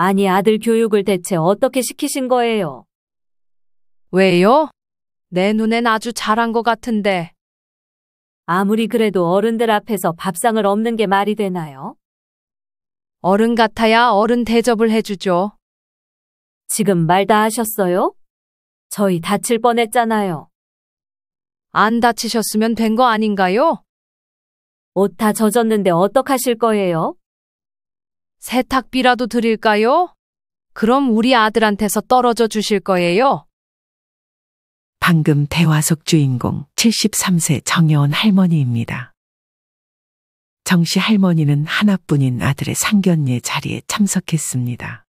아니 아들 교육을 대체 어떻게 시키신 거예요? 왜요? 내 눈엔 아주 잘한 것 같은데. 아무리 그래도 어른들 앞에서 밥상을 없는 게 말이 되나요? 어른 같아야 어른 대접을 해주죠. 지금 말 다 하셨어요? 저희 다칠 뻔했잖아요. 안 다치셨으면 된 거 아닌가요? 옷 다 젖었는데 어떡하실 거예요? 세탁비라도 드릴까요? 그럼 우리 아들한테서 떨어져 주실 거예요? 방금 대화 속 주인공 73세 정여원 할머니입니다. 정씨 할머니는 하나뿐인 아들의 상견례 자리에 참석했습니다.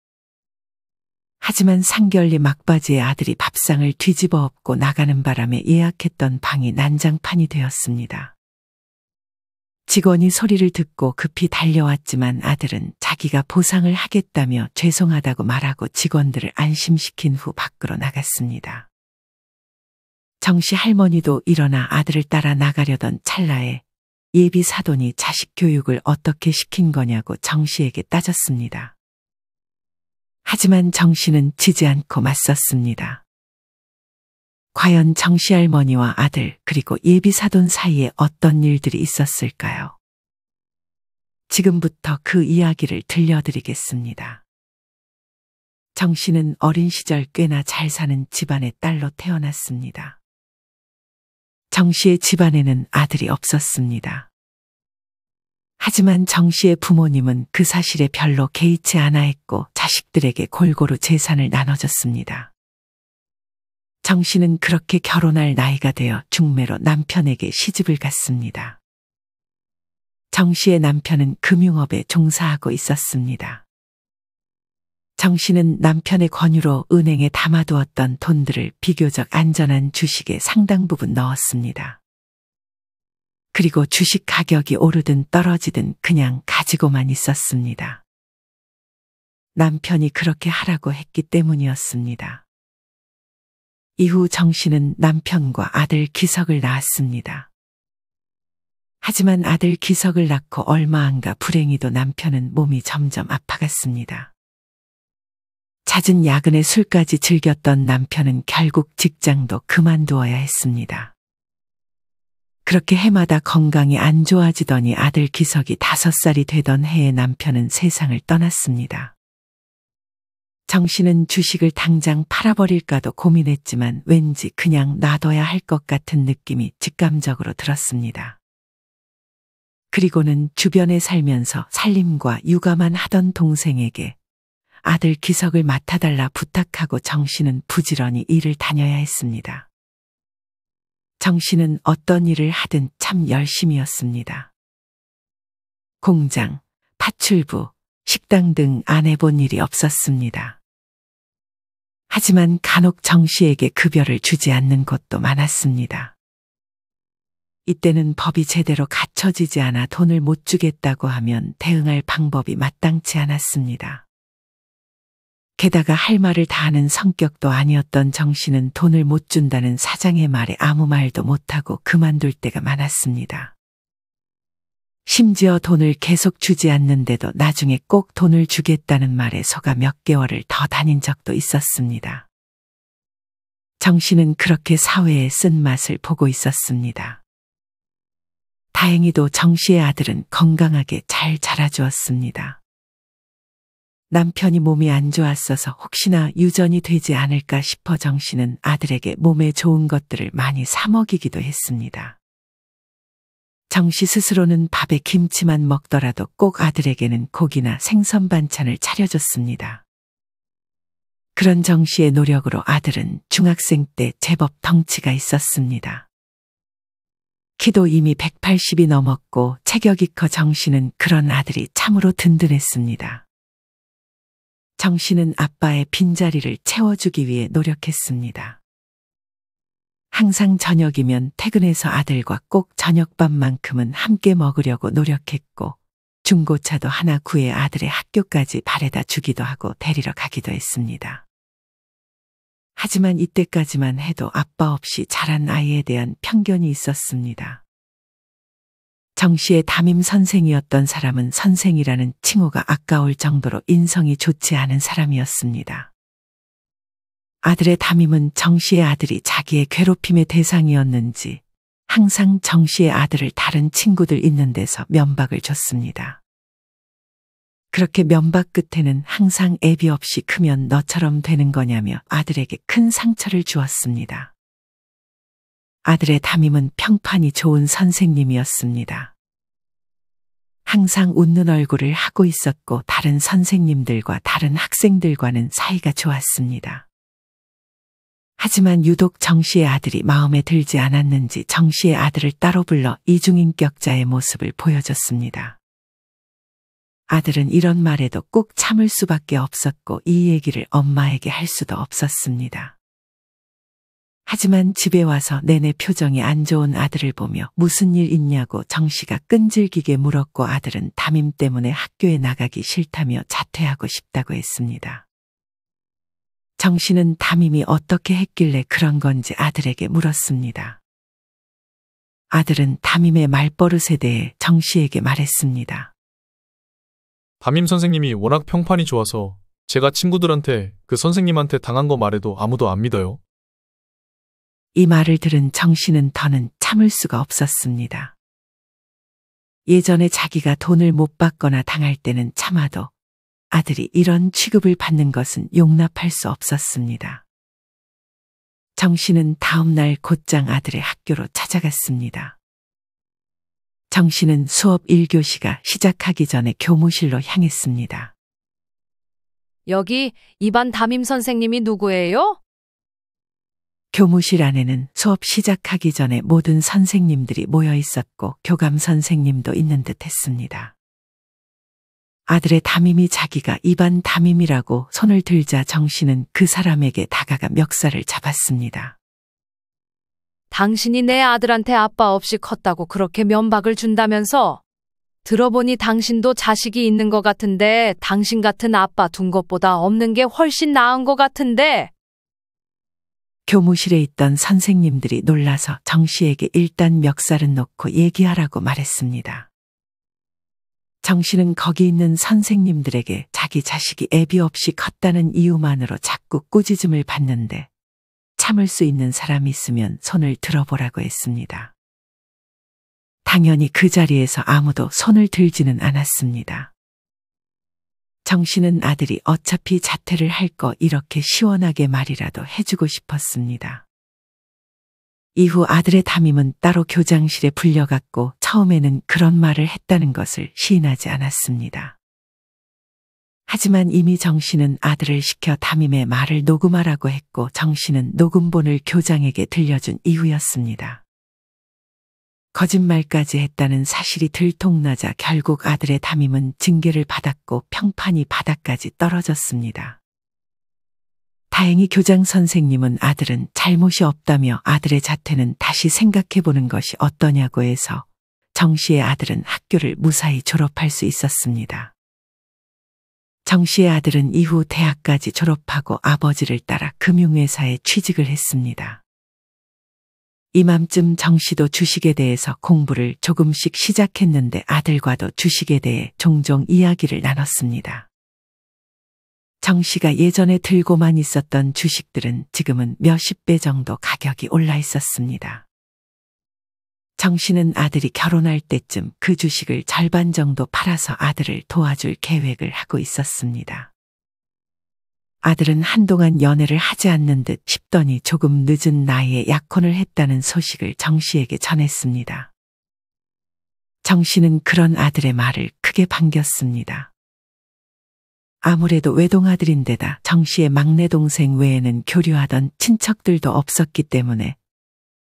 하지만 상견례 막바지에 아들이 밥상을 뒤집어 엎고 나가는 바람에 예약했던 방이 난장판이 되었습니다. 직원이 소리를 듣고 급히 달려왔지만 아들은 자기가 보상을 하겠다며 죄송하다고 말하고 직원들을 안심시킨 후 밖으로 나갔습니다. 정씨 할머니도 일어나 아들을 따라 나가려던 찰나에 예비 사돈이 자식 교육을 어떻게 시킨 거냐고 정씨에게 따졌습니다. 하지만 정씨는 지지 않고 맞섰습니다. 과연 정씨 할머니와 아들 그리고 예비 사돈 사이에 어떤 일들이 있었을까요? 지금부터 그 이야기를 들려드리겠습니다. 정 씨는 어린 시절 꽤나 잘 사는 집안의 딸로 태어났습니다. 정 씨의 집안에는 아들이 없었습니다. 하지만 정 씨의 부모님은 그 사실에 별로 개의치 않아 했고 자식들에게 골고루 재산을 나눠줬습니다. 정 씨는 그렇게 결혼할 나이가 되어 중매로 남편에게 시집을 갔습니다. 정 씨의 남편은 금융업에 종사하고 있었습니다. 정 씨는 남편의 권유로 은행에 담아두었던 돈들을 비교적 안전한 주식에 상당 부분 넣었습니다. 그리고 주식 가격이 오르든 떨어지든 그냥 가지고만 있었습니다. 남편이 그렇게 하라고 했기 때문이었습니다. 이후 정 씨는 남편과 아들 기석을 낳았습니다. 하지만 아들 기석을 낳고 얼마 안 가 불행히도 남편은 몸이 점점 아파갔습니다. 잦은 야근에 술까지 즐겼던 남편은 결국 직장도 그만두어야 했습니다. 그렇게 해마다 건강이 안 좋아지더니 아들 기석이 다섯 살이 되던 해에 남편은 세상을 떠났습니다. 정신은 주식을 당장 팔아버릴까도 고민했지만 왠지 그냥 놔둬야 할 것 같은 느낌이 직감적으로 들었습니다. 그리고는 주변에 살면서 살림과 육아만 하던 동생에게 아들 기석을 맡아달라 부탁하고 정신은 부지런히 일을 다녀야 했습니다. 정신은 어떤 일을 하든 참 열심이었습니다. 공장, 파출부, 식당 등 안 해본 일이 없었습니다. 하지만 간혹 정 씨에게 급여를 주지 않는 곳도 많았습니다. 이때는 법이 제대로 갖춰지지 않아 돈을 못 주겠다고 하면 대응할 방법이 마땅치 않았습니다. 게다가 할 말을 다 하는 성격도 아니었던 정 씨는 돈을 못 준다는 사장의 말에 아무 말도 못하고 그만둘 때가 많았습니다. 심지어 돈을 계속 주지 않는데도 나중에 꼭 돈을 주겠다는 말에 속아 몇 개월을 더 다닌 적도 있었습니다. 정 씨는 그렇게 사회의 쓴맛을 보고 있었습니다. 다행히도 정 씨의 아들은 건강하게 잘 자라주었습니다. 남편이 몸이 안 좋았어서 혹시나 유전이 되지 않을까 싶어 정 씨는 아들에게 몸에 좋은 것들을 많이 사 먹이기도 했습니다. 정씨 스스로는 밥에 김치만 먹더라도 꼭 아들에게는 고기나 생선 반찬을 차려줬습니다. 그런 정씨의 노력으로 아들은 중학생 때 제법 덩치가 있었습니다. 키도 이미 180이 넘었고 체격이 커 정씨는 그런 아들이 참으로 든든했습니다. 정씨는 아빠의 빈자리를 채워주기 위해 노력했습니다. 항상 저녁이면 퇴근해서 아들과 꼭 저녁밥만큼은 함께 먹으려고 노력했고 중고차도 하나 구해 아들의 학교까지 바래다 주기도 하고 데리러 가기도 했습니다. 하지만 이때까지만 해도 아빠 없이 자란 아이에 대한 편견이 있었습니다. 정 씨의 담임 선생이었던 사람은 선생이라는 칭호가 아까울 정도로 인성이 좋지 않은 사람이었습니다. 아들의 담임은 정 씨의 아들이 자기의 괴롭힘의 대상이었는지 항상 정 씨의 아들을 다른 친구들 있는 데서 면박을 줬습니다. 그렇게 면박 끝에는 항상 애비 없이 크면 너처럼 되는 거냐며 아들에게 큰 상처를 주었습니다. 아들의 담임은 평판이 좋은 선생님이었습니다. 항상 웃는 얼굴을 하고 있었고 다른 선생님들과 다른 학생들과는 사이가 좋았습니다. 하지만 유독 정씨의 아들이 마음에 들지 않았는지 정씨의 아들을 따로 불러 이중인격자의 모습을 보여줬습니다. 아들은 이런 말에도 꾹 참을 수밖에 없었고 이 얘기를 엄마에게 할 수도 없었습니다. 하지만 집에 와서 내내 표정이 안 좋은 아들을 보며 무슨 일 있냐고 정씨가 끈질기게 물었고 아들은 담임 때문에 학교에 나가기 싫다며 자퇴하고 싶다고 했습니다. 정신은 담임이 어떻게 했길래 그런 건지 아들에게 물었습니다. 아들은 담임의 말버릇에 대해 정 씨에게 말했습니다. 담임 선생님이 워낙 평판이 좋아서 제가 친구들한테 그 선생님한테 당한 거 말해도 아무도 안 믿어요. 이 말을 들은 정 씨는 더는 참을 수가 없었습니다. 예전에 자기가 돈을 못 받거나 당할 때는 참아도 아들이 이런 취급을 받는 것은 용납할 수 없었습니다. 정 씨는 다음 날 곧장 아들의 학교로 찾아갔습니다. 정 씨는 수업 1교시가 시작하기 전에 교무실로 향했습니다. 여기 이반 담임 선생님이 누구예요? 교무실 안에는 수업 시작하기 전에 모든 선생님들이 모여 있었고 교감 선생님도 있는 듯 했습니다. 아들의 담임이 자기가 입안 담임이라고 손을 들자 정씨는 그 사람에게 다가가 멱살을 잡았습니다. 당신이 내 아들한테 아빠 없이 컸다고 그렇게 면박을 준다면서 들어보니 당신도 자식이 있는 것 같은데 당신 같은 아빠 둔 것보다 없는 게 훨씬 나은 것 같은데 교무실에 있던 선생님들이 놀라서 정 씨에게 일단 멱살은 놓고 얘기하라고 말했습니다. 정 씨는 거기 있는 선생님들에게 자기 자식이 애비 없이 컸다는 이유만으로 자꾸 꾸짖음을 받는데 참을 수 있는 사람이 있으면 손을 들어보라고 했습니다. 당연히 그 자리에서 아무도 손을 들지는 않았습니다. 정 씨는 아들이 어차피 자퇴를 할 거 이렇게 시원하게 말이라도 해주고 싶었습니다. 이후 아들의 담임은 따로 교장실에 불려갔고 처음에는 그런 말을 했다는 것을 시인하지 않았습니다. 하지만 이미 정 씨는 아들을 시켜 담임의 말을 녹음하라고 했고 정 씨는 녹음본을 교장에게 들려준 이후였습니다. 거짓말까지 했다는 사실이 들통나자 결국 아들의 담임은 징계를 받았고 평판이 바닥까지 떨어졌습니다. 다행히 교장 선생님은 아들은 잘못이 없다며 아들의 자태는 다시 생각해 보는 것이 어떠냐고 해서 정 씨의 아들은 학교를 무사히 졸업할 수 있었습니다. 정 씨의 아들은 이후 대학까지 졸업하고 아버지를 따라 금융회사에 취직을 했습니다. 이맘쯤 정 씨도 주식에 대해서 공부를 조금씩 시작했는데 아들과도 주식에 대해 종종 이야기를 나눴습니다. 정 씨가 예전에 들고만 있었던 주식들은 지금은 몇십 배 정도 가격이 올라 있었습니다. 정씨는 아들이 결혼할 때쯤 그 주식을 절반 정도 팔아서 아들을 도와줄 계획을 하고 있었습니다. 아들은 한동안 연애를 하지 않는 듯 싶더니 조금 늦은 나이에 약혼을 했다는 소식을 정씨에게 전했습니다. 정씨는 그런 아들의 말을 크게 반겼습니다. 아무래도 외동아들인데다 정씨의 막내 동생 외에는 교류하던 친척들도 없었기 때문에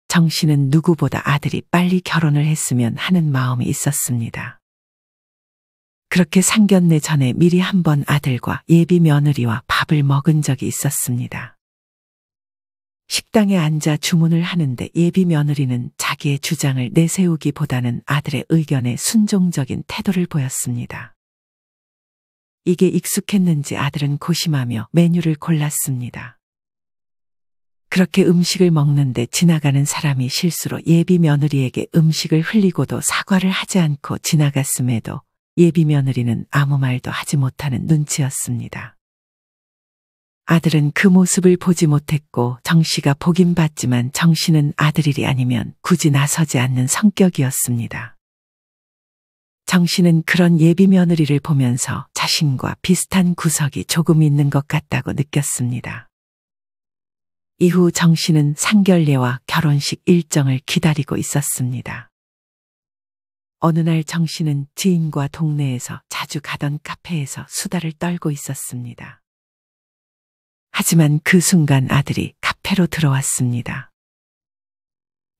정 씨는 누구보다 아들이 빨리 결혼을 했으면 하는 마음이 있었습니다. 그렇게 상견례 전에 미리 한 번 아들과 예비 며느리와 밥을 먹은 적이 있었습니다. 식당에 앉아 주문을 하는데 예비 며느리는 자기의 주장을 내세우기보다는 아들의 의견에 순종적인 태도를 보였습니다. 이게 익숙했는지 아들은 고심하며 메뉴를 골랐습니다. 그렇게 음식을 먹는데 지나가는 사람이 실수로 예비 며느리에게 음식을 흘리고도 사과를 하지 않고 지나갔음에도 예비 며느리는 아무 말도 하지 못하는 눈치였습니다. 아들은 그 모습을 보지 못했고 정 씨가 보긴 봤지만 정 씨는 아들일이 아니면 굳이 나서지 않는 성격이었습니다. 정 씨는 그런 예비 며느리를 보면서 자신과 비슷한 구석이 조금 있는 것 같다고 느꼈습니다. 이후 정 씨는 상결례와 결혼식 일정을 기다리고 있었습니다. 어느 날정 씨는 지인과 동네에서 자주 가던 카페에서 수다를 떨고 있었습니다. 하지만 그 순간 아들이 카페로 들어왔습니다.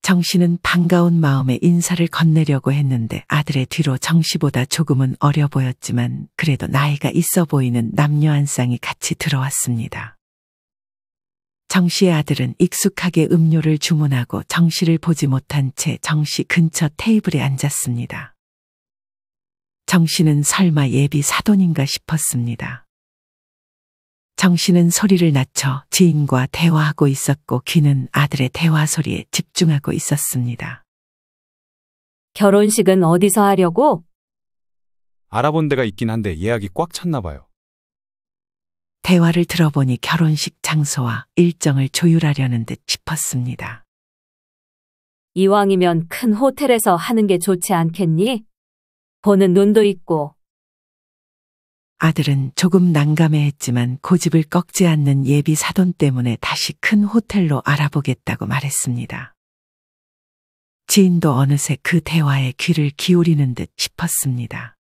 정 씨는 반가운 마음에 인사를 건네려고 했는데 아들의 뒤로 정 씨보다 조금은 어려 보였지만 그래도 나이가 있어 보이는 남녀 한 쌍이 같이 들어왔습니다. 정씨의 아들은 익숙하게 음료를 주문하고 정씨를 보지 못한 채 정 씨 근처 테이블에 앉았습니다. 정씨는 설마 예비 사돈인가 싶었습니다. 정씨는 소리를 낮춰 지인과 대화하고 있었고 귀는 아들의 대화 소리에 집중하고 있었습니다. 결혼식은 어디서 하려고? 알아본 데가 있긴 한데 예약이 꽉 찼나 봐요. 대화를 들어보니 결혼식 장소와 일정을 조율하려는 듯 싶었습니다. 이왕이면 큰 호텔에서 하는 게 좋지 않겠니? 보는 눈도 있고. 아들은 조금 난감해했지만 고집을 꺾지 않는 예비 사돈 때문에 다시 큰 호텔로 알아보겠다고 말했습니다. 지인도 어느새 그 대화에 귀를 기울이는 듯 싶었습니다.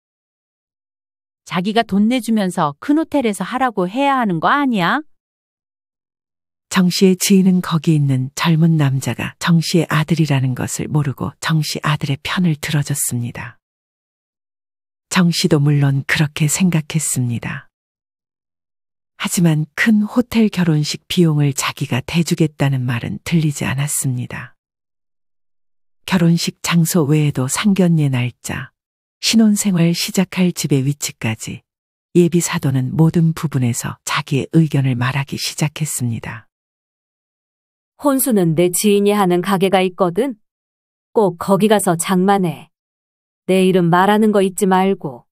자기가 돈 내주면서 큰 호텔에서 하라고 해야 하는 거 아니야? 정 씨의 지인은 거기 있는 젊은 남자가 정 씨의 아들이라는 것을 모르고 정 씨 아들의 편을 들어줬습니다. 정 씨도 물론 그렇게 생각했습니다. 하지만 큰 호텔 결혼식 비용을 자기가 대주겠다는 말은 들리지 않았습니다. 결혼식 장소 외에도 상견례 날짜, 신혼생활 시작할 집의 위치까지 예비 사도는 모든 부분에서 자기의 의견을 말하기 시작했습니다. 혼수는 내 지인이 하는 가게가 있거든. 꼭 거기 가서 장만해. 내 이름 말하는 거 잊지 말고.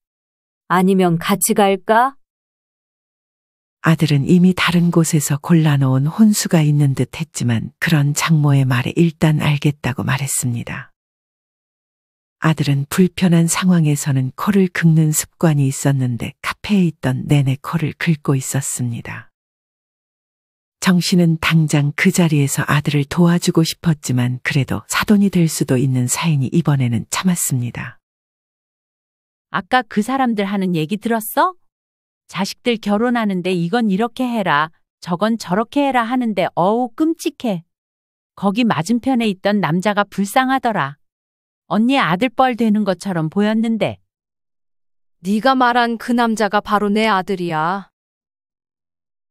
아니면 같이 갈까? 아들은 이미 다른 곳에서 골라놓은 혼수가 있는 듯 했지만 그런 장모의 말에 일단 알겠다고 말했습니다. 아들은 불편한 상황에서는 코를 긁는 습관이 있었는데 카페에 있던 내내 코를 긁고 있었습니다. 정 씨는 당장 그 자리에서 아들을 도와주고 싶었지만 그래도 사돈이 될 수도 있는 사인이 이번에는 참았습니다. 아까 그 사람들 하는 얘기 들었어? 자식들 결혼하는데 이건 이렇게 해라, 저건 저렇게 해라 하는데 어우 끔찍해. 거기 맞은편에 있던 남자가 불쌍하더라. 언니 아들뻘 되는 것처럼 보였는데. 네가 말한 그 남자가 바로 내 아들이야.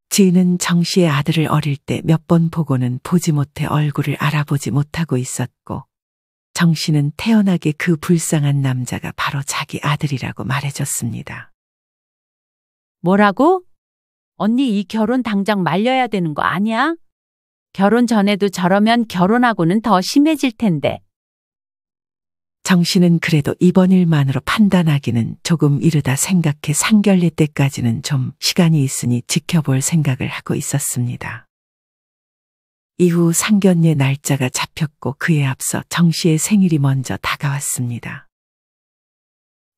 지은은 정 씨의 아들을 어릴 때 몇 번 보고는 보지 못해 얼굴을 알아보지 못하고 있었고, 정 씨는 태연하게 그 불쌍한 남자가 바로 자기 아들이라고 말해줬습니다. 뭐라고? 언니 이 결혼 당장 말려야 되는 거 아니야? 결혼 전에도 저러면 결혼하고는 더 심해질 텐데. 정씨는 그래도 이번 일만으로 판단하기는 조금 이르다 생각해 상견례 때까지는 좀 시간이 있으니 지켜볼 생각을 하고 있었습니다. 이후 상견례 날짜가 잡혔고 그에 앞서 정씨의 생일이 먼저 다가왔습니다.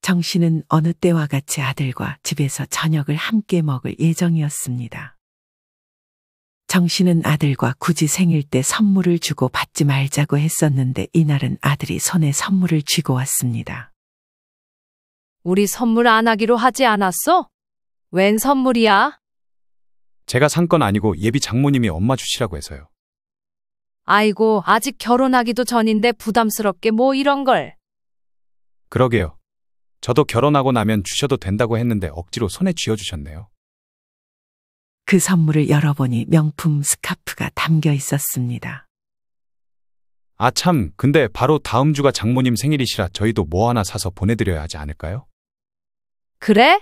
정씨는 어느 때와 같이 아들과 집에서 저녁을 함께 먹을 예정이었습니다. 정신은 아들과 굳이 생일 때 선물을 주고 받지 말자고 했었는데 이날은 아들이 손에 선물을 쥐고 왔습니다. 우리 선물 안 하기로 하지 않았어? 웬 선물이야? 제가 산 건 아니고 예비 장모님이 엄마 주시라고 해서요. 아이고, 아직 결혼하기도 전인데 부담스럽게 뭐 이런 걸. 그러게요. 저도 결혼하고 나면 주셔도 된다고 했는데 억지로 손에 쥐어주셨네요. 그 선물을 열어보니 명품 스카프가 담겨 있었습니다. 아 참, 근데 바로 다음 주가 장모님 생일이시라 저희도 뭐 하나 사서 보내드려야 하지 않을까요? 그래?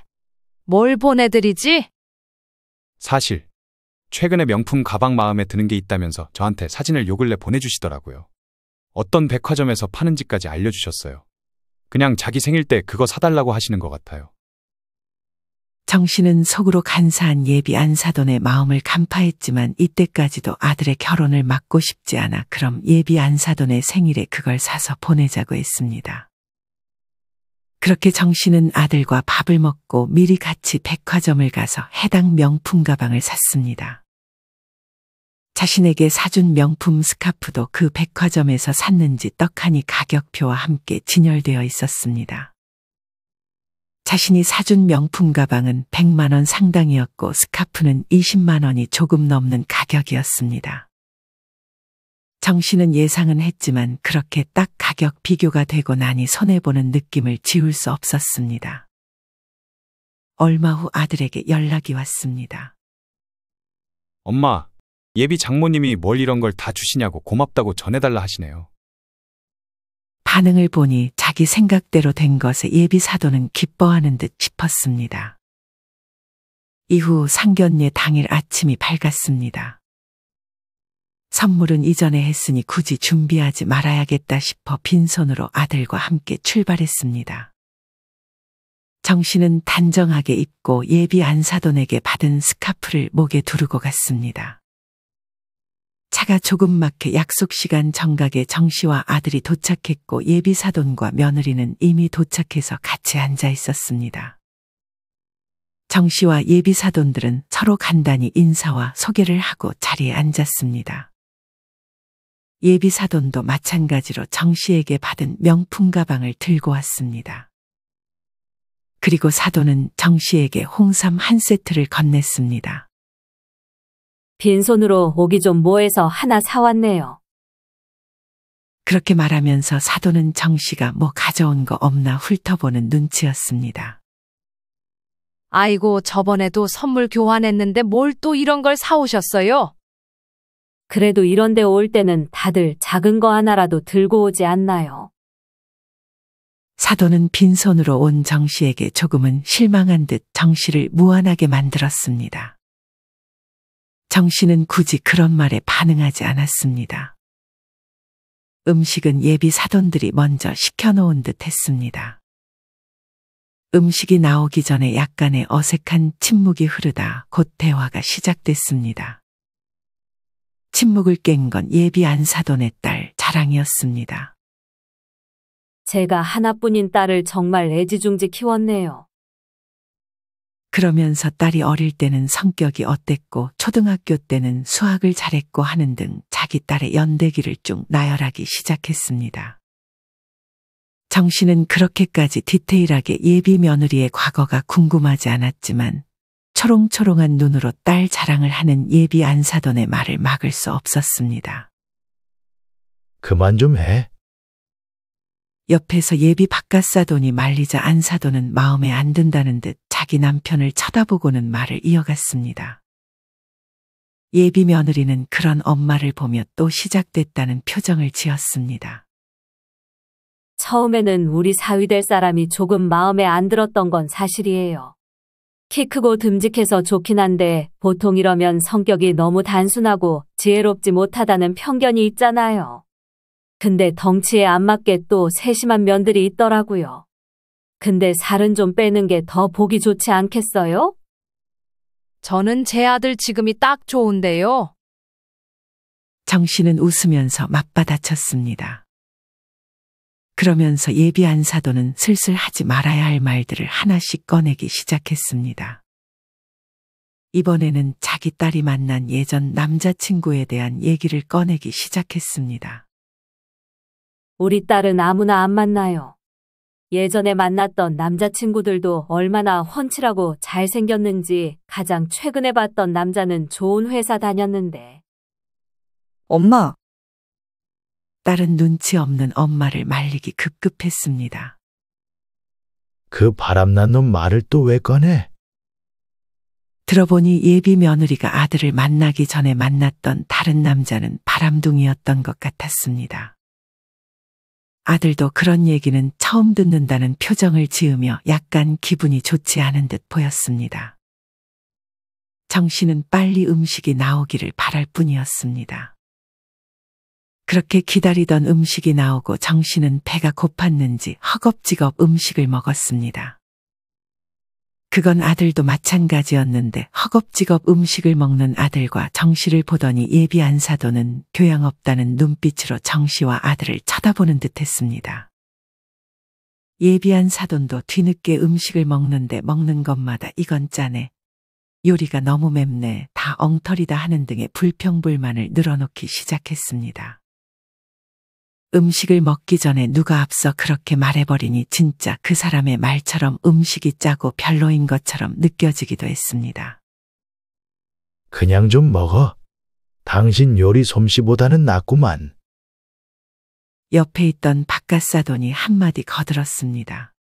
뭘 보내드리지? 사실 최근에 명품 가방 마음에 드는 게 있다면서 저한테 사진을 요 근래 보내주시더라고요. 어떤 백화점에서 파는지까지 알려주셨어요. 그냥 자기 생일 때 그거 사달라고 하시는 것 같아요. 정신은 속으로 간사한 예비 안사돈의 마음을 간파했지만 이때까지도 아들의 결혼을 막고 싶지 않아 그럼 예비 안사돈의 생일에 그걸 사서 보내자고 했습니다. 그렇게 정신은 아들과 밥을 먹고 미리 같이 백화점을 가서 해당 명품 가방을 샀습니다. 자신에게 사준 명품 스카프도 그 백화점에서 샀는지 떡하니 가격표와 함께 진열되어 있었습니다. 자신이 사준 명품 가방은 100만 원 상당이었고 스카프는 20만 원이 조금 넘는 가격이었습니다. 정신은 예상은 했지만 그렇게 딱 가격 비교가 되고 나니 손해보는 느낌을 지울 수 없었습니다. 얼마 후 아들에게 연락이 왔습니다. 엄마, 예비 장모님이 뭘 이런 걸 다 주시냐고 고맙다고 전해달라 하시네요. 반응을 보니 자기 생각대로 된 것에 예비 사도는 기뻐하는 듯 싶었습니다. 이후 상견례 당일 아침이 밝았습니다. 선물은 이전에 했으니 굳이 준비하지 말아야겠다 싶어 빈손으로 아들과 함께 출발했습니다. 정신은 단정하게 입고 예비 안사돈에게 받은 스카프를 목에 두르고 갔습니다. 차가 조금 막혀 약속 시간 정각에 정씨와 아들이 도착했고 예비 사돈과 며느리는 이미 도착해서 같이 앉아 있었습니다. 정씨와 예비 사돈들은 서로 간단히 인사와 소개를 하고 자리에 앉았습니다. 예비 사돈도 마찬가지로 정씨에게 받은 명품 가방을 들고 왔습니다. 그리고 사돈은 정씨에게 홍삼 한 세트를 건넸습니다. 빈손으로 오기 좀 뭐해서 하나 사왔네요. 그렇게 말하면서 사도는 정 씨가 뭐 가져온 거 없나 훑어보는 눈치였습니다. 아이고, 저번에도 선물 교환했는데 뭘 또 이런 걸 사오셨어요? 그래도 이런데 올 때는 다들 작은 거 하나라도 들고 오지 않나요? 사도는 빈손으로 온 정씨에게 조금은 실망한 듯 정씨를 무안하게 만들었습니다. 정씨는 굳이 그런 말에 반응하지 않았습니다. 음식은 예비 사돈들이 먼저 시켜놓은 듯 했습니다. 음식이 나오기 전에 약간의 어색한 침묵이 흐르다 곧 대화가 시작됐습니다. 침묵을 깬 건 예비 안사돈의 딸 자랑이었습니다. 제가 하나뿐인 딸을 정말 애지중지 키웠네요. 그러면서 딸이 어릴 때는 성격이 어땠고 초등학교 때는 수학을 잘했고 하는 등 자기 딸의 연대기를 쭉 나열하기 시작했습니다. 정 씨는 그렇게까지 디테일하게 예비 며느리의 과거가 궁금하지 않았지만 초롱초롱한 눈으로 딸 자랑을 하는 예비 안사돈의 말을 막을 수 없었습니다. 그만 좀 해. 옆에서 예비 바깥사돈이 말리자 안사돈은 마음에 안 든다는 듯 자기 남편을 쳐다보고는 말을 이어갔습니다. 예비 며느리는 그런 엄마를 보며 또 시작됐다는 표정을 지었습니다. 처음에는 우리 사위 될 사람이 조금 마음에 안 들었던 건 사실이에요. 키 크고 듬직해서 좋긴 한데 보통 이러면 성격이 너무 단순하고 지혜롭지 못하다는 편견이 있잖아요. 근데 덩치에 안 맞게 또 세심한 면들이 있더라고요. 근데 살은 좀 빼는 게 더 보기 좋지 않겠어요? 저는 제 아들 지금이 딱 좋은데요. 정 씨는 웃으면서 맞받아쳤습니다. 그러면서 예비 안사도는 슬슬 하지 말아야 할 말들을 하나씩 꺼내기 시작했습니다. 이번에는 자기 딸이 만난 예전 남자친구에 대한 얘기를 꺼내기 시작했습니다. 우리 딸은 아무나 안 만나요. 예전에 만났던 남자친구들도 얼마나 훤칠하고 잘생겼는지 가장 최근에 봤던 남자는 좋은 회사 다녔는데. 엄마. 딸은 눈치 없는 엄마를 말리기 급급했습니다. 그 바람난 놈 말을 또 왜 꺼내? 들어보니 예비 며느리가 아들을 만나기 전에 만났던 다른 남자는 바람둥이였던 것 같았습니다. 아들도 그런 얘기는 처음 듣는다는 표정을 지으며 약간 기분이 좋지 않은 듯 보였습니다. 정신은 빨리 음식이 나오기를 바랄 뿐이었습니다. 그렇게 기다리던 음식이 나오고 정신은 배가 고팠는지 허겁지겁 음식을 먹었습니다. 그건 아들도 마찬가지였는데 허겁지겁 음식을 먹는 아들과 정씨를 보더니 예비 안사도는 교양 없다는 눈빛으로 정씨와 아들을 쳐다보는 듯 했습니다. 예비한 사돈도 뒤늦게 음식을 먹는데 먹는 것마다 이건 짜네. 요리가 너무 맵네, 다 엉터리다 하는 등의 불평불만을 늘어놓기 시작했습니다. 음식을 먹기 전에 누가 앞서 그렇게 말해버리니 진짜 그 사람의 말처럼 음식이 짜고 별로인 것처럼 느껴지기도 했습니다. 그냥 좀 먹어. 당신 요리 솜씨보다는 낫구만. 옆에 있던 바깥사돈이 한마디 거들었습니다.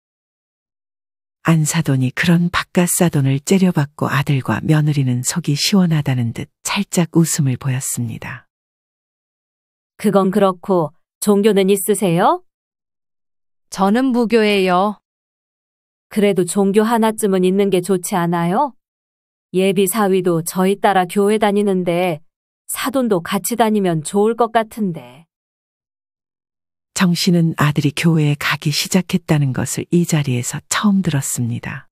안사돈이 그런 바깥사돈을 째려받고 아들과 며느리는 속이 시원하다는 듯 살짝 웃음을 보였습니다. 그건 그렇고 종교는 있으세요? 저는 무교예요. 그래도 종교 하나쯤은 있는 게 좋지 않아요? 예비 사위도 저희 따라 교회 다니는데 사돈도 같이 다니면 좋을 것 같은데. 정신은 아들이 교회에 가기 시작했다는 것을 이 자리에서 처음 들었습니다.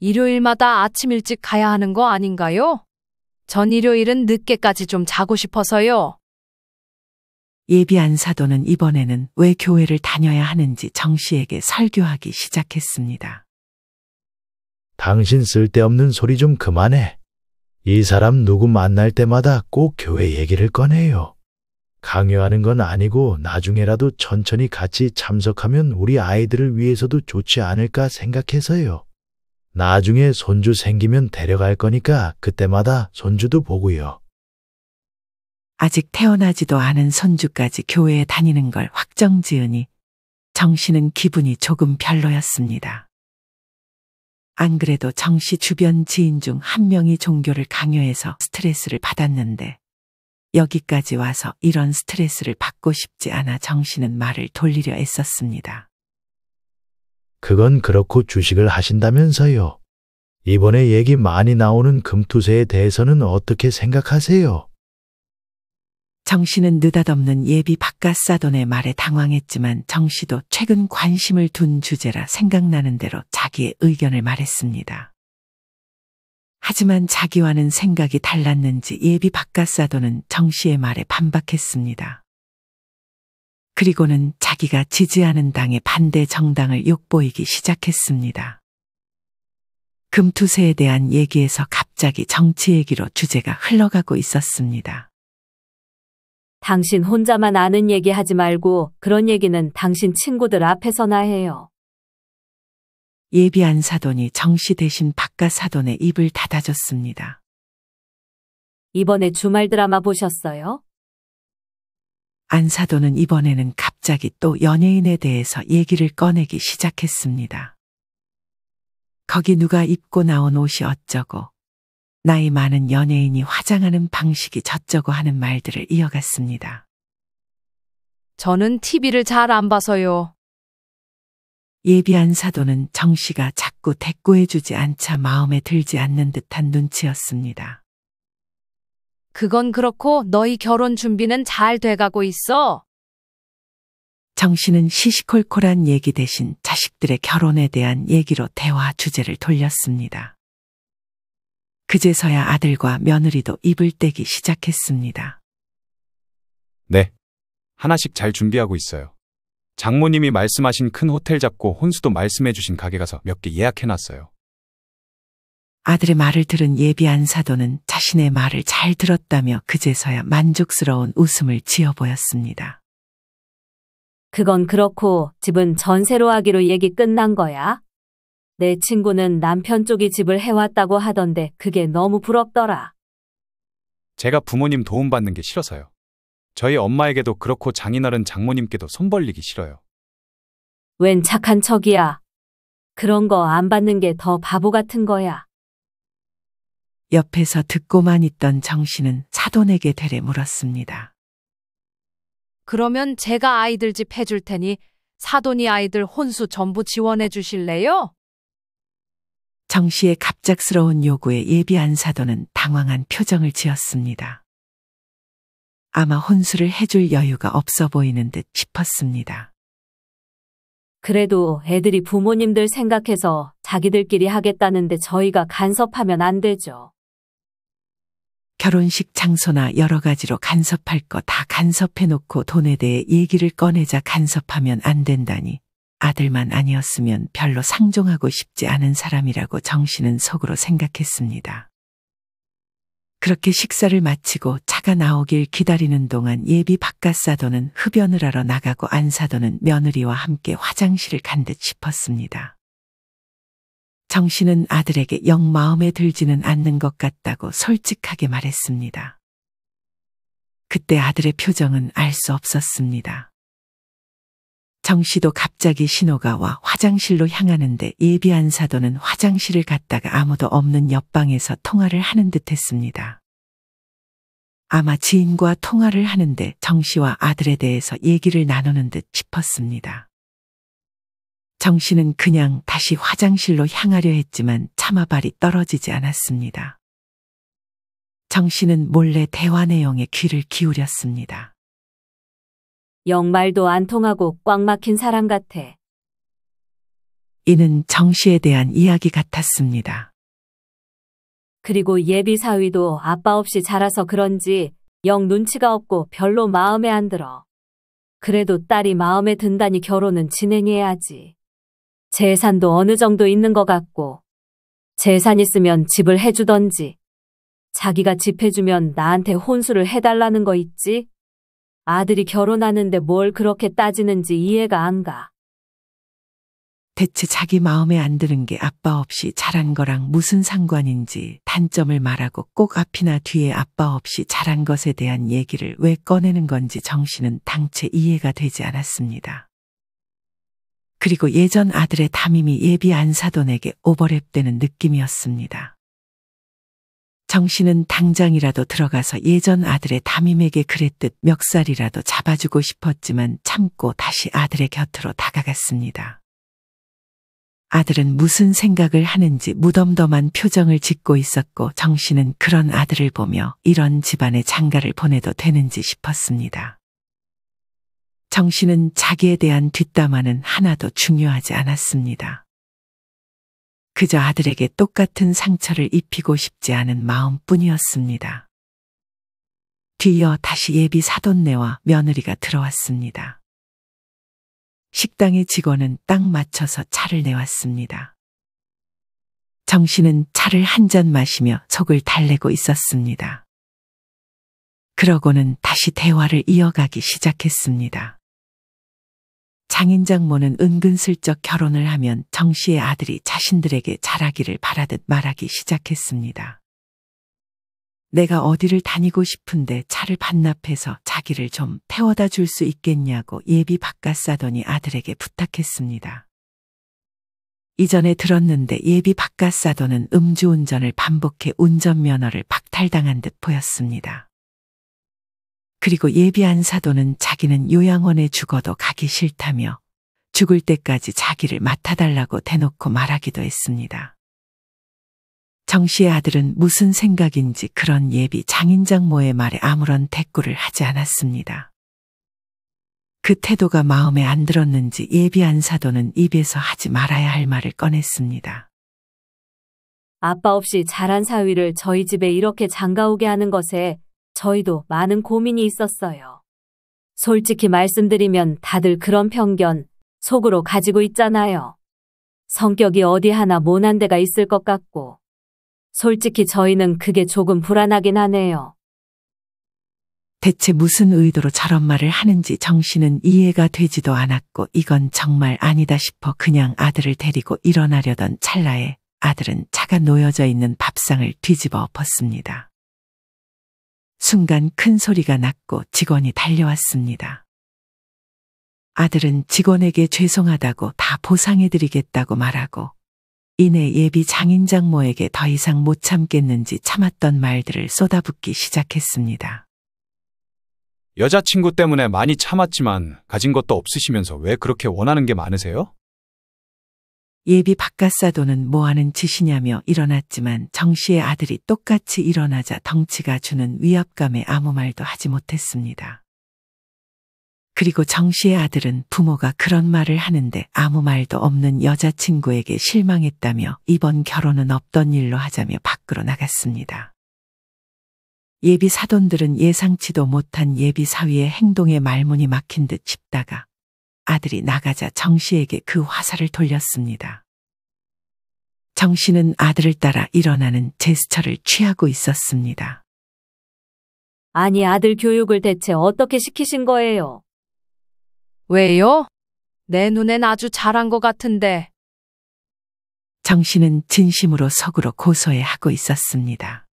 일요일마다 아침 일찍 가야 하는 거 아닌가요? 전 일요일은 늦게까지 좀 자고 싶어서요. 예비한 사도는 이번에는 왜 교회를 다녀야 하는지 정 씨에게 설교하기 시작했습니다. 당신 쓸데없는 소리 좀 그만해. 이 사람 누구 만날 때마다 꼭 교회 얘기를 꺼내요. 강요하는 건 아니고 나중에라도 천천히 같이 참석하면 우리 아이들을 위해서도 좋지 않을까 생각해서요. 나중에 손주 생기면 데려갈 거니까 그때마다 손주도 보고요. 아직 태어나지도 않은 손주까지 교회에 다니는 걸 확정 지으니 정씨는 기분이 조금 별로였습니다. 안 그래도 정 씨 주변 지인 중 한 명이 종교를 강요해서 스트레스를 받았는데 여기까지 와서 이런 스트레스를 받고 싶지 않아 정씨는 말을 돌리려 애썼습니다. 그건 그렇고 주식을 하신다면서요. 이번에 얘기 많이 나오는 금투세에 대해서는 어떻게 생각하세요? 정씨는 느닷없는 예비 바깥 사돈의 말에 당황했지만 정씨도 최근 관심을 둔 주제라 생각나는 대로 자기의 의견을 말했습니다. 하지만 자기와는 생각이 달랐는지 예비 바깥 사돈은 정씨의 말에 반박했습니다. 그리고는 자기가 지지하는 당의 반대 정당을 욕보이기 시작했습니다. 금투세에 대한 얘기에서 갑자기 정치 얘기로 주제가 흘러가고 있었습니다. 당신 혼자만 아는 얘기 하지 말고 그런 얘기는 당신 친구들 앞에서나 해요. 예비한 사돈이 정씨 대신 바깥 사돈의 입을 닫아줬습니다. 이번에 주말 드라마 보셨어요? 안 사돈은 이번에는 갑자기 또 연예인에 대해서 얘기를 꺼내기 시작했습니다. 거기 누가 입고 나온 옷이 어쩌고 나이 많은 연예인이 화장하는 방식이 저쩌고 하는 말들을 이어갔습니다. 저는 TV를 잘 안 봐서요. 예비한 사도는 정 씨가 자꾸 대꾸해주지 않자 마음에 들지 않는 듯한 눈치였습니다. 그건 그렇고 너희 결혼 준비는 잘 돼가고 있어. 정 씨는 시시콜콜한 얘기 대신 자식들의 결혼에 대한 얘기로 대화 주제를 돌렸습니다. 그제서야 아들과 며느리도 입을 떼기 시작했습니다. 네. 하나씩 잘 준비하고 있어요. 장모님이 말씀하신 큰 호텔 잡고 혼수도 말씀해주신 가게 가서 몇 개 예약해놨어요. 아들의 말을 들은 예비안 사도는 자신의 말을 잘 들었다며 그제서야 만족스러운 웃음을 지어 보였습니다. 그건 그렇고 집은 전세로 하기로 얘기 끝난 거야? 내 친구는 남편 쪽이 집을 해왔다고 하던데 그게 너무 부럽더라. 제가 부모님 도움받는 게 싫어서요. 저희 엄마에게도 그렇고 장인어른 장모님께도 손 벌리기 싫어요. 웬 착한 척이야. 그런 거 안 받는 게 더 바보 같은 거야. 옆에서 듣고만 있던 정신은 차돈에게 대래 물었습니다. 그러면 제가 아이들 집 해줄 테니 사돈이 아이들 혼수 전부 지원해 주실래요? 정 씨의 갑작스러운 요구에 예비 안사도는 당황한 표정을 지었습니다. 아마 혼수를 해줄 여유가 없어 보이는 듯 싶었습니다. 그래도 애들이 부모님들 생각해서 자기들끼리 하겠다는데 저희가 간섭하면 안 되죠. 결혼식 장소나 여러 가지로 간섭할 거 다 간섭해놓고 돈에 대해 얘기를 꺼내자 간섭하면 안 된다니 아들만 아니었으면 별로 상종하고 싶지 않은 사람이라고 정신은 속으로 생각했습니다. 그렇게 식사를 마치고 차가 나오길 기다리는 동안 예비 바깥사도는 흡연을 하러 나가고 안사도는 며느리와 함께 화장실을 간 듯 싶었습니다. 정씨는 아들에게 영 마음에 들지는 않는 것 같다고 솔직하게 말했습니다. 그때 아들의 표정은 알 수 없었습니다. 정 씨도 갑자기 신호가 와 화장실로 향하는데 예비한 사도는 화장실을 갔다가 아무도 없는 옆방에서 통화를 하는 듯 했습니다. 아마 지인과 통화를 하는데 정 씨와 아들에 대해서 얘기를 나누는 듯 싶었습니다. 정 씨는 그냥 다시 화장실로 향하려 했지만 차마발이 떨어지지 않았습니다. 정 씨는 몰래 대화 내용에 귀를 기울였습니다. 영말도 안 통하고 꽉 막힌 사람 같아. 이는 정씨에 대한 이야기 같았습니다. 그리고 예비 사위도 아빠 없이 자라서 그런지 영 눈치가 없고 별로 마음에 안 들어. 그래도 딸이 마음에 든다니 결혼은 진행해야지. 재산도 어느 정도 있는 것 같고, 재산 있으면 집을 해주던지, 자기가 집 해주면 나한테 혼수를 해달라는 거 있지? 아들이 결혼하는데 뭘 그렇게 따지는지 이해가 안 가. 대체 자기 마음에 안 드는 게 아빠 없이 자란 거랑 무슨 상관인지 단점을 말하고 꼭 앞이나 뒤에 아빠 없이 자란 것에 대한 얘기를 왜 꺼내는 건지 정신은 당체 이해가 되지 않았습니다. 그리고 예전 아들의 담임이 예비 안사돈에게 오버랩되는 느낌이었습니다. 정신은 당장이라도 들어가서 예전 아들의 담임에게 그랬듯 멱살이라도 잡아주고 싶었지만 참고 다시 아들의 곁으로 다가갔습니다. 아들은 무슨 생각을 하는지 무덤덤한 표정을 짓고 있었고 정신은 그런 아들을 보며 이런 집안에 장가를 보내도 되는지 싶었습니다. 정신은 자기에 대한 뒷담화는 하나도 중요하지 않았습니다. 그저 아들에게 똑같은 상처를 입히고 싶지 않은 마음뿐이었습니다. 뒤이어 다시 예비 사돈네와 며느리가 들어왔습니다. 식당의 직원은 딱 맞춰서 차를 내왔습니다. 정신은 차를 한 잔 마시며 속을 달래고 있었습니다. 그러고는 다시 대화를 이어가기 시작했습니다. 장인장모는 은근슬쩍 결혼을 하면 정 씨의 아들이 자신들에게 잘하기를 바라듯 말하기 시작했습니다. 내가 어디를 다니고 싶은데 차를 반납해서 자기를 좀 태워다 줄 수 있겠냐고 예비 바깥 싸더니 아들에게 부탁했습니다. 이전에 들었는데 예비 바깥 사도는 음주운전을 반복해 운전면허를 박탈당한 듯 보였습니다. 그리고 예비한 사도는 자기는 요양원에 죽어도 가기 싫다며 죽을 때까지 자기를 맡아달라고 대놓고 말하기도 했습니다. 정 씨의 아들은 무슨 생각인지 그런 예비 장인장모의 말에 아무런 대꾸를 하지 않았습니다. 그 태도가 마음에 안 들었는지 예비한 사도는 입에서 하지 말아야 할 말을 꺼냈습니다. 아빠 없이 자란 사위를 저희 집에 이렇게 장가오게 하는 것에 저희도 많은 고민이 있었어요. 솔직히 말씀드리면 다들 그런 편견 속으로 가지고 있잖아요. 성격이 어디 하나 모난 데가 있을 것 같고. 솔직히 저희는 그게 조금 불안하긴 하네요. 대체 무슨 의도로 저런 말을 하는지 정신은 이해가 되지도 않았고 이건 정말 아니다 싶어 그냥 아들을 데리고 일어나려던 찰나에 아들은 차가 놓여져 있는 밥상을 뒤집어 엎었습니다. 순간 큰 소리가 났고 직원이 달려왔습니다. 아들은 직원에게 죄송하다고 다 보상해드리겠다고 말하고 이내 예비 장인장모에게 더 이상 못 참겠는지 참았던 말들을 쏟아붓기 시작했습니다. 여자친구 때문에 많이 참았지만 가진 것도 없으시면서 왜 그렇게 원하는 게 많으세요? 예비 바깥 사돈은 뭐하는 짓이냐며 일어났지만 정 씨의 아들이 똑같이 일어나자 덩치가 주는 위압감에 아무 말도 하지 못했습니다. 그리고 정 씨의 아들은 부모가 그런 말을 하는데 아무 말도 없는 여자친구에게 실망했다며 이번 결혼은 없던 일로 하자며 밖으로 나갔습니다. 예비 사돈들은 예상치도 못한 예비 사위의 행동에 말문이 막힌 듯 싶다가 아들이 나가자 정 씨에게 그 화살을 돌렸습니다. 정 씨는 아들을 따라 일어나는 제스처를 취하고 있었습니다. 아니 아들 교육을 대체 어떻게 시키신 거예요? 왜요? 내 눈엔 아주 잘한 것 같은데. 정 씨는 진심으로 속으로 고소해하고 있었습니다.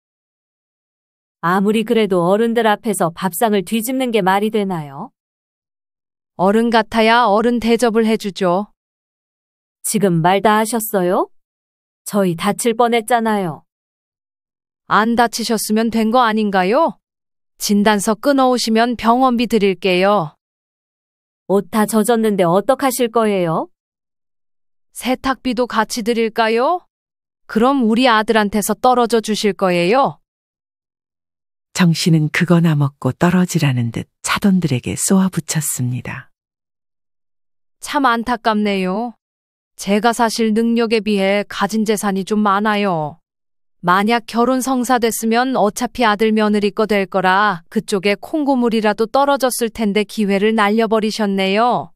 아무리 그래도 어른들 앞에서 밥상을 뒤집는 게 말이 되나요? 어른 같아야 어른 대접을 해주죠. 지금 말 다 하셨어요? 저희 다칠 뻔했잖아요. 안 다치셨으면 된 거 아닌가요? 진단서 끊어오시면 병원비 드릴게요. 옷 다 젖었는데 어떡하실 거예요? 세탁비도 같이 드릴까요? 그럼 우리 아들한테서 떨어져 주실 거예요? 정씨는 그거나 먹고 떨어지라는 듯 사돈들에게 쏘아붙였습니다. 참 안타깝네요. 제가 사실 능력에 비해 가진 재산이 좀 많아요. 만약 결혼 성사됐으면 어차피 아들 며느리 거 될 거라 그쪽에 콩고물이라도 떨어졌을 텐데 기회를 날려버리셨네요.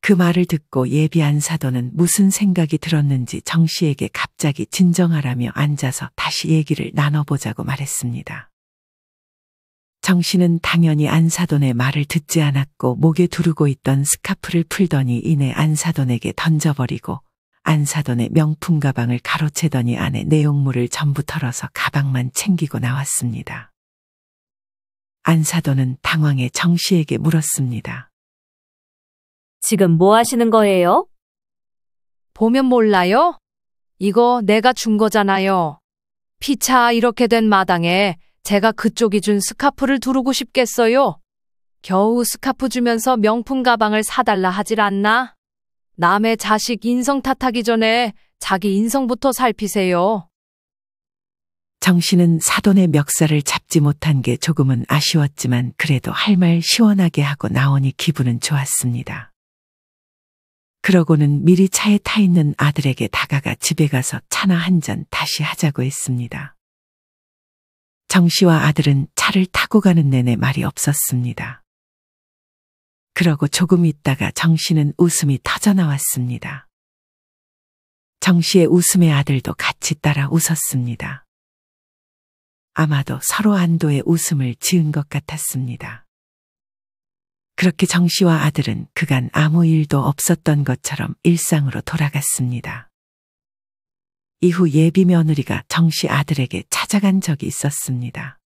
그 말을 듣고 예비한 사도는 무슨 생각이 들었는지 정 씨에게 갑자기 진정하라며 앉아서 다시 얘기를 나눠보자고 말했습니다. 정신은 당연히 안사돈의 말을 듣지 않았고 목에 두르고 있던 스카프를 풀더니 이내 안사돈에게 던져버리고 안사돈의 명품 가방을 가로채더니 안에 내용물을 전부 털어서 가방만 챙기고 나왔습니다. 안사돈은 당황해 정씨에게 물었습니다. 지금 뭐 하시는 거예요? 보면 몰라요? 이거 내가 준 거잖아요. 피차 이렇게 된 마당에 제가 그쪽이 준 스카프를 두르고 싶겠어요. 겨우 스카프 주면서 명품 가방을 사달라 하질 않나? 남의 자식 인성 탓하기 전에 자기 인성부터 살피세요. 정 씨는 사돈의 멱살을 잡지 못한 게 조금은 아쉬웠지만 그래도 할 말 시원하게 하고 나오니 기분은 좋았습니다. 그러고는 미리 차에 타 있는 아들에게 다가가 집에 가서 차나 한 잔 다시 하자고 했습니다. 정 씨와 아들은 차를 타고 가는 내내 말이 없었습니다. 그러고 조금 있다가 정 씨는 웃음이 터져나왔습니다. 정 씨의 웃음의 아들도 같이 따라 웃었습니다. 아마도 서로 안도의 웃음을 지은 것 같았습니다. 그렇게 정 씨와 아들은 그간 아무 일도 없었던 것처럼 일상으로 돌아갔습니다. 이후 예비 며느리가 정씨 아들에게 찾아간 적이 있었습니다.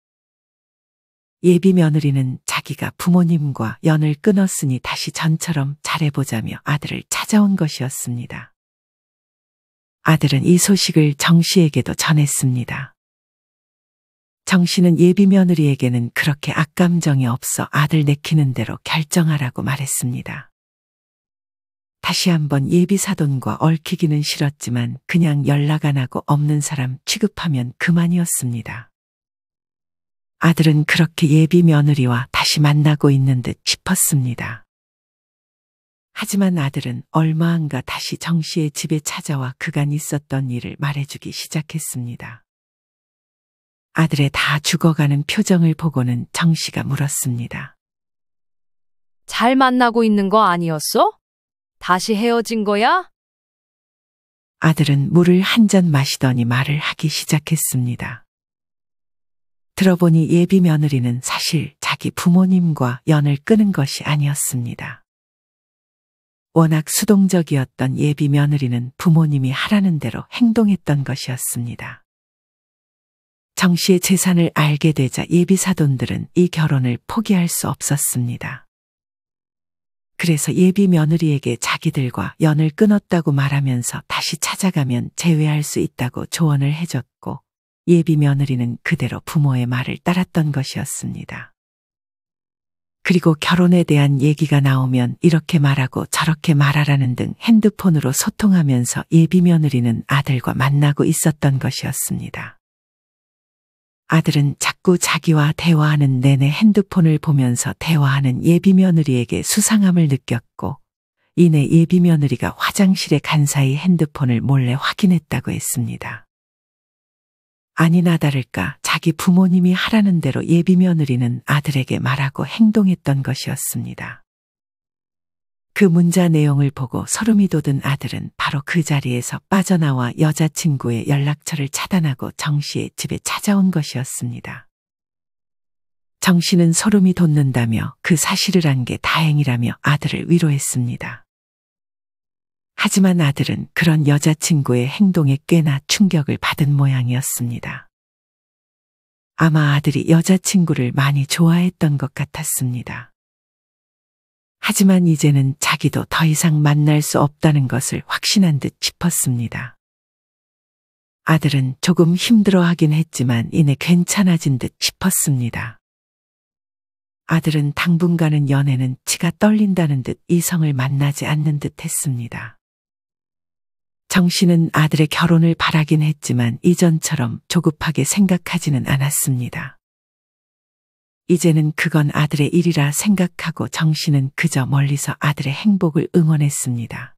예비 며느리는 자기가 부모님과 연을 끊었으니 다시 전처럼 잘해보자며 아들을 찾아온 것이었습니다. 아들은 이 소식을 정씨에게도 전했습니다. 정씨는 예비 며느리에게는 그렇게 악감정이 없어 아들 내키는 대로 결정하라고 말했습니다. 다시 한번 예비 사돈과 얽히기는 싫었지만 그냥 연락 안 하고 없는 사람 취급하면 그만이었습니다. 아들은 그렇게 예비 며느리와 다시 만나고 있는 듯 싶었습니다. 하지만 아들은 얼마 안가 다시 정 씨의 집에 찾아와 그간 있었던 일을 말해주기 시작했습니다. 아들의 다 죽어가는 표정을 보고는 정 씨가 물었습니다. 잘 만나고 있는 거 아니었어? 다시 헤어진 거야? 아들은 물을 한 잔 마시더니 말을 하기 시작했습니다. 들어보니 예비 며느리는 사실 자기 부모님과 연을 끄는 것이 아니었습니다. 워낙 수동적이었던 예비 며느리는 부모님이 하라는 대로 행동했던 것이었습니다. 정 씨의 재산을 알게 되자 예비 사돈들은 이 결혼을 포기할 수 없었습니다. 그래서 예비 며느리에게 자기들과 연을 끊었다고 말하면서 다시 찾아가면 재회할 수 있다고 조언을 해줬고 예비 며느리는 그대로 부모의 말을 따랐던 것이었습니다. 그리고 결혼에 대한 얘기가 나오면 이렇게 말하고 저렇게 말하라는 등 핸드폰으로 소통하면서 예비 며느리는 아들과 만나고 있었던 것이었습니다. 아들은 자꾸 자기와 대화하는 내내 핸드폰을 보면서 대화하는 예비 며느리에게 수상함을 느꼈고 이내 예비 며느리가 화장실에 간 사이 핸드폰을 몰래 확인했다고 했습니다. 아니나 다를까 자기 부모님이 하라는 대로 예비 며느리는 아들에게 말하고 행동했던 것이었습니다. 그 문자 내용을 보고 소름이 돋은 아들은 바로 그 자리에서 빠져나와 여자친구의 연락처를 차단하고 정 씨의 집에 찾아온 것이었습니다. 정 씨는 소름이 돋는다며 그 사실을 안게 다행이라며 아들을 위로했습니다. 하지만 아들은 그런 여자친구의 행동에 꽤나 충격을 받은 모양이었습니다. 아마 아들이 여자친구를 많이 좋아했던 것 같았습니다. 하지만 이제는 자기도 더 이상 만날 수 없다는 것을 확신한 듯짚었습니다 아들은 조금 힘들어 하긴 했지만 이내 괜찮아진 듯짚었습니다 아들은 당분간은 연애는 치가 떨린다는 듯 이성을 만나지 않는 듯 했습니다. 정 씨는 아들의 결혼을 바라긴 했지만 이전처럼 조급하게 생각하지는 않았습니다. 이제는 그건 아들의 일이라 생각하고 정신은 그저 멀리서 아들의 행복을 응원했습니다.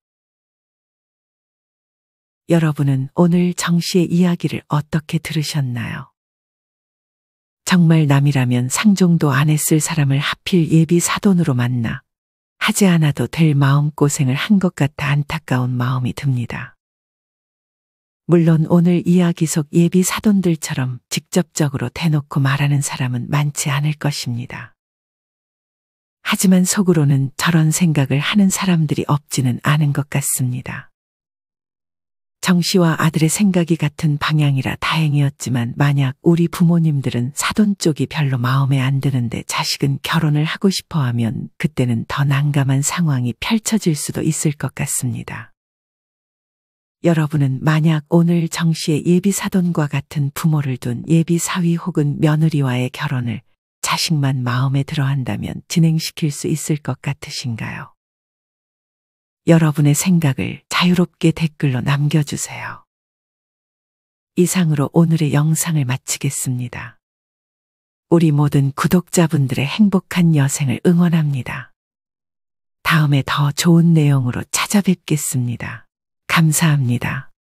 여러분은 오늘 정 씨의 이야기를 어떻게 들으셨나요? 정말 남이라면 상종도 안 했을 사람을 하필 예비 사돈으로 만나 하지 않아도 될 마음고생을 한 것 같아 안타까운 마음이 듭니다. 물론 오늘 이야기 속 예비 사돈들처럼 직접적으로 대놓고 말하는 사람은 많지 않을 것입니다. 하지만 속으로는 저런 생각을 하는 사람들이 없지는 않은 것 같습니다. 정 씨와 아들의 생각이 같은 방향이라 다행이었지만 만약 우리 부모님들은 사돈 쪽이 별로 마음에 안 드는데 자식은 결혼을 하고 싶어 하면 그때는 더 난감한 상황이 펼쳐질 수도 있을 것 같습니다. 여러분은 만약 오늘 정 씨의 예비 사돈과 같은 부모를 둔 예비 사위 혹은 며느리와의 결혼을 자식만 마음에 들어 한다면 진행시킬 수 있을 것 같으신가요? 여러분의 생각을 자유롭게 댓글로 남겨주세요. 이상으로 오늘의 영상을 마치겠습니다. 우리 모든 구독자분들의 행복한 여생을 응원합니다. 다음에 더 좋은 내용으로 찾아뵙겠습니다. 감사합니다.